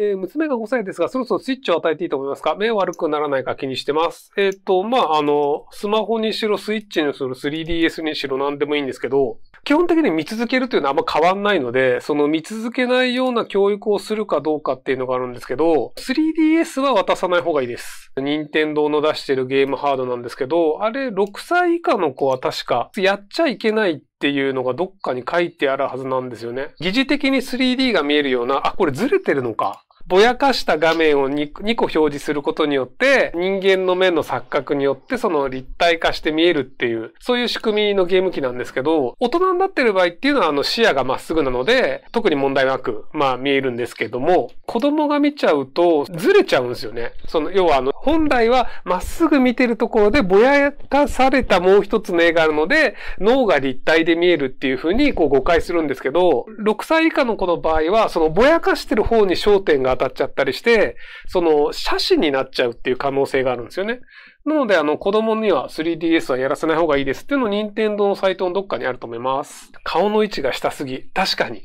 えー、娘が5歳ですが、そろそろスイッチを与えていいと思いますか目悪くならないか気にしてます。えっ、ー、と、まあ、あの、スマホにしろ、スイッチにする 3DS にしろ何でもいいんですけど、基本的に見続けるというのはあんま変わんないので、その見続けないような教育をするかどうかっていうのがあるんですけど、3DS は渡さない方がいいです。任天堂の出してるゲームハードなんですけど、あれ6歳以下の子は確かやっちゃいけないっていうのがどっかに書いてあるはずなんですよね。疑似的に 3D が見えるような、あ、これずれてるのか。ぼやかした画面を 2, 2個表示することによって、人間の目の錯覚によってその立体化して見えるっていう、そういう仕組みのゲーム機なんですけど、大人になってる場合っていうのはあの視野がまっすぐなので、特に問題なく、まあ見えるんですけども、子供が見ちゃうとずれちゃうんですよね。その、要はあの、本来はまっすぐ見てるところでぼやかされたもう一つの絵があるので、脳が立体で見えるっていう風にこう誤解するんですけど、6歳以下の子の場合は、そのぼやかしてる方に焦点が当たっちゃったりして、その写真になっちゃうっていう可能性があるんですよね。なので、あの、子供には 3DS はやらせない方がいいですっていうの、任天堂のサイトのどっかにあると思います。顔の位置が下すぎ。確かに。